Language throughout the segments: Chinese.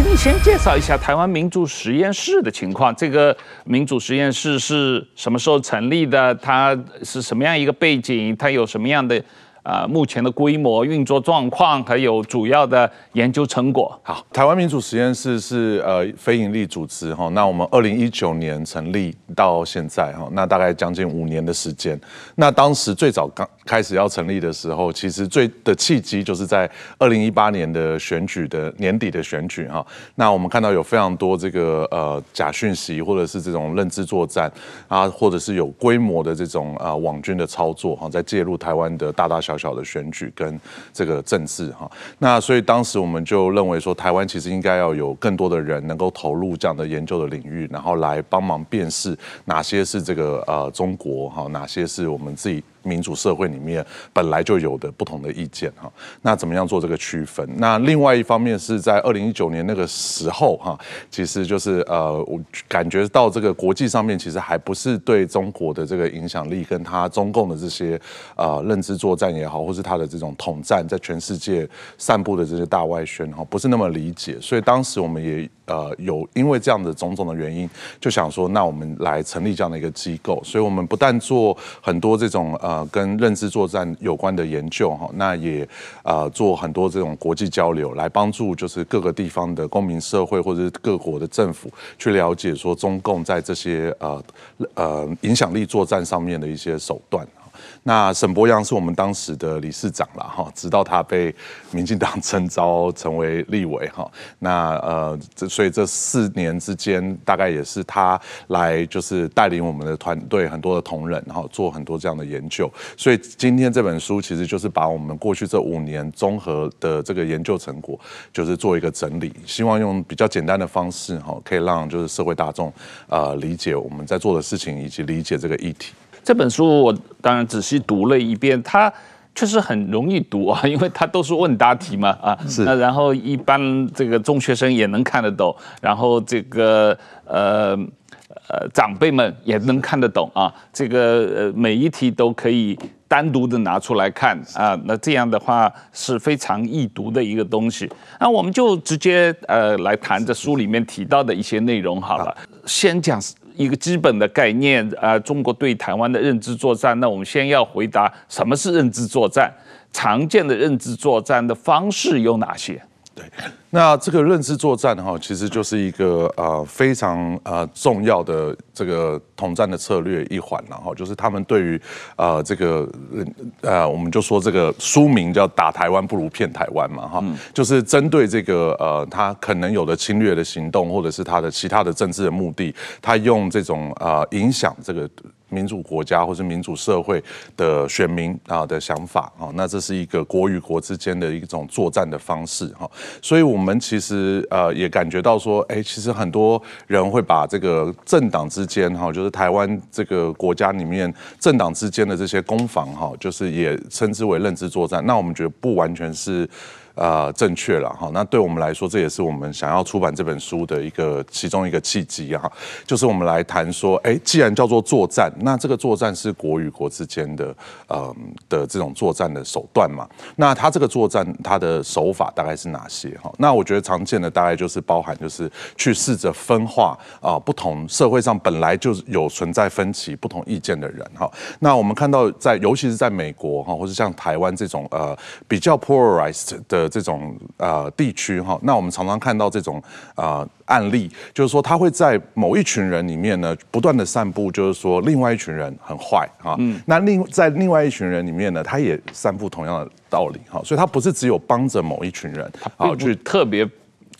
请你先介绍一下台湾民主实验室的情况。这个民主实验室是什么时候成立的？它是什么样一个背景？它有什么样的啊？目前的规模、运作状况，还有主要的研究成果。好，台湾民主实验室是呃非营利组织哈。那我们二零一九年成立到现在哈，那大概将近五年的时间。那当时最早刚。开始要成立的时候，其实最的契机就是在二零一八年的选举的年底的选举哈。那我们看到有非常多这个呃假讯息，或者是这种认知作战啊，或者是有规模的这种呃网军的操作哈，在介入台湾的大大小小的选举跟这个政治哈。那所以当时我们就认为说，台湾其实应该要有更多的人能够投入这样的研究的领域，然后来帮忙辨识哪些是这个呃中国哈，哪些是我们自己。民主社会里面本来就有的不同的意见哈，那怎么样做这个区分？那另外一方面是在二零一九年那个时候哈，其实就是呃，我感觉到这个国际上面其实还不是对中国的这个影响力跟他中共的这些呃认知作战也好，或是他的这种统战在全世界散布的这些大外宣哈，不是那么理解，所以当时我们也呃有因为这样的种种的原因，就想说那我们来成立这样的一个机构，所以我们不但做很多这种呃。跟认知作战有关的研究哈，那也呃做很多这种国际交流，来帮助就是各个地方的公民社会或者是各国的政府去了解说中共在这些呃呃影响力作战上面的一些手段。那沈博阳是我们当时的理事长了哈，直到他被民进党征召成为立委哈。那呃，所以这四年之间，大概也是他来就是带领我们的团队很多的同仁，然后做很多这样的研究。所以今天这本书其实就是把我们过去这五年综合的这个研究成果，就是做一个整理，希望用比较简单的方式哈，可以让就是社会大众呃理解我们在做的事情，以及理解这个议题。这本书我当然仔细读了一遍，它确实很容易读啊，因为它都是问答题嘛啊。是。那然后一般这个中学生也能看得懂，然后这个呃呃长辈们也能看得懂啊。这个呃，每一题都可以单独的拿出来看啊，那这样的话是非常易读的一个东西。那我们就直接呃来谈这书里面提到的一些内容好了，先讲。一个基本的概念啊，中国对台湾的认知作战，那我们先要回答什么是认知作战？常见的认知作战的方式有哪些？对，那这个认知作战哈，其实就是一个呃非常呃重要的这个统战的策略一环，然后就是他们对于呃这个呃我们就说这个书名叫“打台湾不如骗台湾”嘛，哈，就是针对这个呃他可能有的侵略的行动，或者是他的其他的政治的目的，他用这种啊影响这个。民主国家或是民主社会的选民啊的想法啊，那这是一个国与国之间的一种作战的方式哈，所以我们其实呃也感觉到说，哎，其实很多人会把这个政党之间哈，就是台湾这个国家里面政党之间的这些攻防哈，就是也称之为认知作战，那我们觉得不完全是。呃，正确了哈。那对我们来说，这也是我们想要出版这本书的一个其中一个契机哈。就是我们来谈说，哎，既然叫做作战，那这个作战是国与国之间的，嗯的这种作战的手段嘛。那他这个作战，他的手法大概是哪些哈？那我觉得常见的大概就是包含就是去试着分化啊，不同社会上本来就有存在分歧、不同意见的人哈。那我们看到在尤其是在美国哈，或者像台湾这种呃比较 polarized 的。这种呃地区哈，那我们常常看到这种啊案例，就是说他会在某一群人里面呢不断的散布，就是说另外一群人很坏哈。嗯，那另在另外一群人里面呢，他也散布同样的道理哈，所以他不是只有帮着某一群人，好去特别。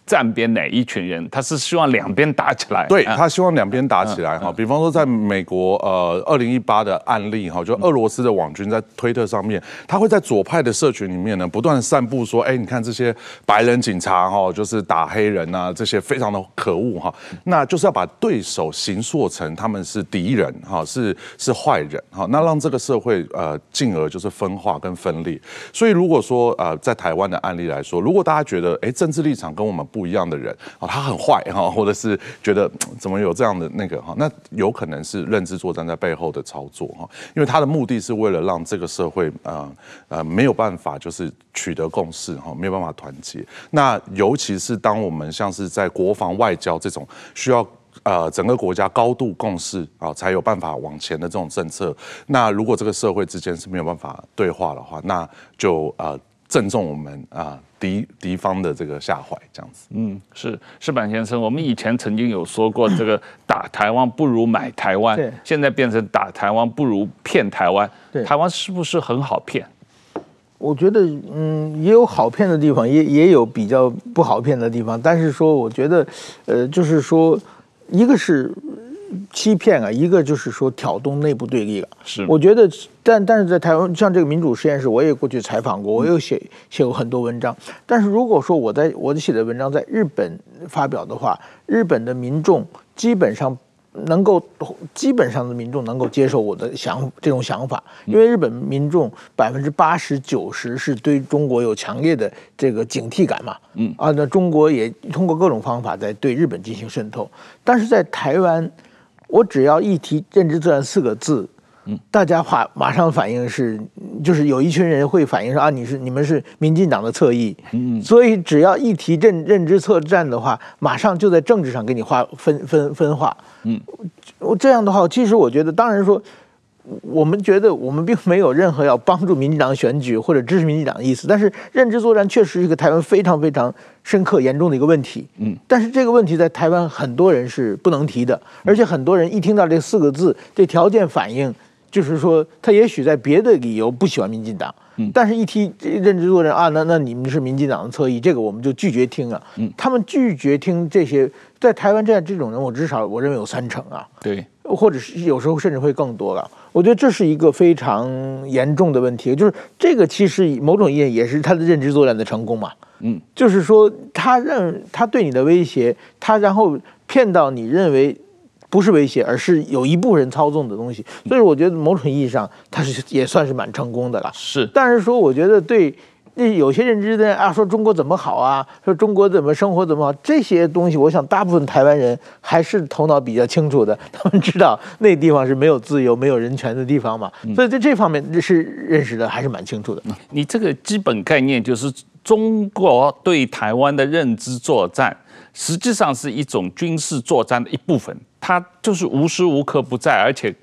站边哪一群人？他是希望两边打起来，对他希望两边打起来哈。比方说，在美国，呃，二零一八的案例哈，就俄罗斯的网军在推特上面，他会在左派的社群里面呢，不断散布说，哎，你看这些白人警察哈，就是打黑人呐，这些非常的可恶哈。那就是要把对手形塑成他们是敌人哈，是是坏人哈，那让这个社会呃，进而就是分化跟分裂。所以如果说呃，在台湾的案例来说，如果大家觉得哎，政治立场跟我们不不一样的人啊，他很坏哈，或者是觉得怎么有这样的那个哈，那有可能是认知作战在背后的操作哈，因为他的目的是为了让这个社会呃呃没有办法就是取得共识哈，没有办法团结。那尤其是当我们像是在国防外交这种需要呃整个国家高度共识啊，才有办法往前的这种政策，那如果这个社会之间是没有办法对话的话，那就啊。正中我们啊敌敌方的这个下怀，这样子。嗯，是石板先生，我们以前曾经有说过这个打台湾不如买台湾，现在变成打台湾不如骗台湾。对，台湾是不是很好骗？我觉得，嗯，也有好骗的地方，也也有比较不好骗的地方。但是说，我觉得，呃，就是说，一个是。欺骗啊，一个就是说挑动内部对立了。是，我觉得，但但是在台湾，像这个民主实验室，我也过去采访过，我有写写过很多文章。但是如果说我在我写的文章在日本发表的话，日本的民众基本上能够，基本上的民众能够接受我的想这种想法，因为日本民众百分之八十九十是对中国有强烈的这个警惕感嘛。嗯啊，那中国也通过各种方法在对日本进行渗透，但是在台湾。我只要一提认知作战四个字，嗯，大家话马上反应是，就是有一群人会反应说啊，你是你们是民进党的侧翼，嗯，所以只要一提认认知作战的话，马上就在政治上给你划分分分化，嗯，我这样的话，其实我觉得，当然说。我们觉得我们并没有任何要帮助民进党选举或者支持民进党的意思，但是认知作战确实是一个台湾非常非常深刻严重的一个问题。嗯，但是这个问题在台湾很多人是不能提的，而且很多人一听到这四个字，这条件反应。就是说，他也许在别的理由不喜欢民进党，嗯，但是一提认知作战啊，那那你们是民进党的侧翼，这个我们就拒绝听啊，嗯，他们拒绝听这些，在台湾样这种人，我至少我认为有三成啊，对，或者是有时候甚至会更多了。我觉得这是一个非常严重的问题，就是这个其实某种意义也是他的认知作战的成功嘛，嗯，就是说他认他对你的威胁，他然后骗到你认为。不是威胁，而是有一部人操纵的东西，所以我觉得某种意义上，它是也算是蛮成功的了。是，但是说，我觉得对那有些认知的啊，说中国怎么好啊，说中国怎么生活怎么好这些东西，我想大部分台湾人还是头脑比较清楚的，他们知道那地方是没有自由、没有人权的地方嘛。所以在这方面是认识的还是蛮清楚的。你这个基本概念就是，中国对台湾的认知作战，实际上是一种军事作战的一部分。他就是无时无刻不在，而且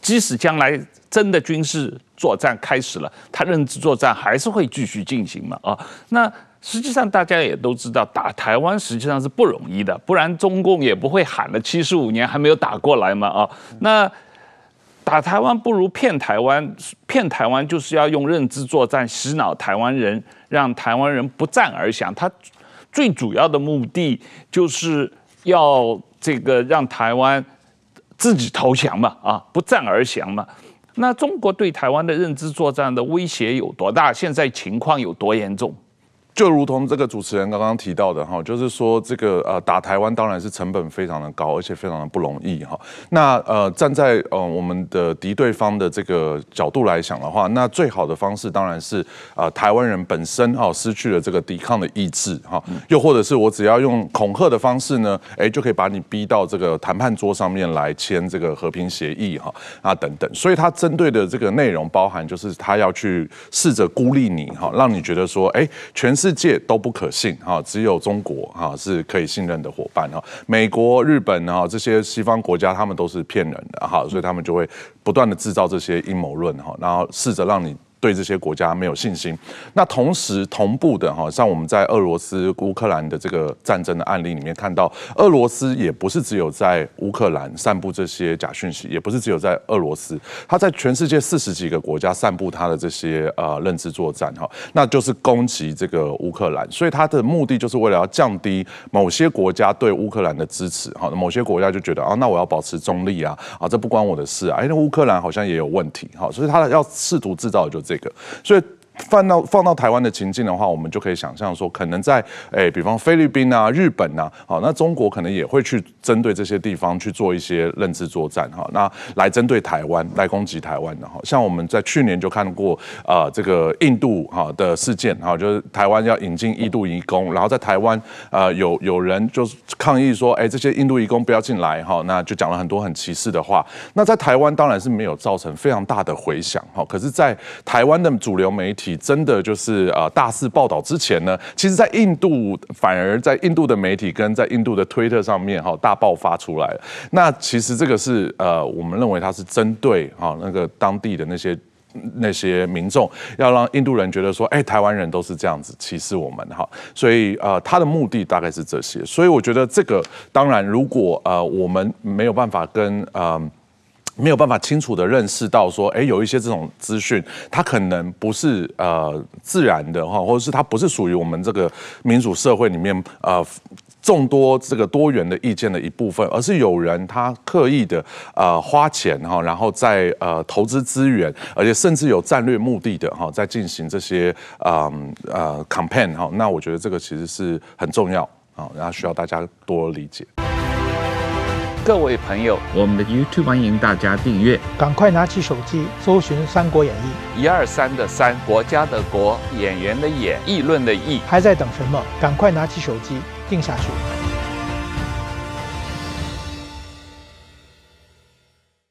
即使将来真的军事作战开始了，他认知作战还是会继续进行嘛？啊，那实际上大家也都知道，打台湾实际上是不容易的，不然中共也不会喊了七十五年还没有打过来嘛？啊，那打台湾不如骗台湾，骗台湾就是要用认知作战洗脑台湾人，让台湾人不战而降。他最主要的目的就是要。这个让台湾自己投降嘛，啊，不战而降嘛？那中国对台湾的认知作战的威胁有多大？现在情况有多严重？就如同这个主持人刚刚提到的哈，就是说这个呃打台湾当然是成本非常的高，而且非常的不容易哈。那呃站在呃我们的敌对方的这个角度来想的话，那最好的方式当然是呃台湾人本身啊失去了这个抵抗的意志哈，又或者是我只要用恐吓的方式呢，哎就可以把你逼到这个谈判桌上面来签这个和平协议哈啊等等。所以他针对的这个内容包含就是他要去试着孤立你哈，让你觉得说哎，全世世界都不可信哈，只有中国哈是可以信任的伙伴哈。美国、日本哈这些西方国家，他们都是骗人的哈，所以他们就会不断的制造这些阴谋论哈，然后试着让你。对这些国家没有信心。那同时同步的哈，像我们在俄罗斯、乌克兰的这个战争的案例里面看到，俄罗斯也不是只有在乌克兰散布这些假讯息，也不是只有在俄罗斯，他在全世界四十几个国家散布他的这些呃认知作战哈，那就是攻击这个乌克兰。所以他的目的就是为了要降低某些国家对乌克兰的支持哈。某些国家就觉得啊，那我要保持中立啊，啊这不关我的事啊。哎，那乌克兰好像也有问题哈，所以他要试图制造就。这个，所以。放到放到台湾的情境的话，我们就可以想象说，可能在哎，比方菲律宾啊、日本啊，好，那中国可能也会去针对这些地方去做一些认知作战哈，那来针对台湾，来攻击台湾的哈。像我们在去年就看过啊，这个印度哈的事件哈，就是台湾要引进印度移工，然后在台湾呃有有人就是抗议说，哎，这些印度移工不要进来哈，那就讲了很多很歧视的话。那在台湾当然是没有造成非常大的回响哈，可是，在台湾的主流媒体。真的就是啊，大肆报道之前呢，其实在印度反而在印度的媒体跟在印度的推特上面哈大爆发出来了。那其实这个是呃，我们认为它是针对哈那个当地的那些那些民众，要让印度人觉得说，哎，台湾人都是这样子歧视我们哈。所以呃，他的目的大概是这些。所以我觉得这个当然，如果呃我们没有办法跟呃没有办法清楚的认识到说，哎，有一些这种资讯，它可能不是呃自然的哈，或者是它不是属于我们这个民主社会里面呃众多这个多元的意见的一部分，而是有人他刻意的呃花钱哈，然后在呃投资资源，而且甚至有战略目的的哈，在进行这些嗯呃 campaign 哈，那我觉得这个其实是很重要啊，然后需要大家多理解。各位朋友，我们的 YouTube 欢迎大家订阅，赶快拿起手机搜寻《三国演义》一二三的三国家的国演员的演议论的议，还在等什么？赶快拿起手机定下去。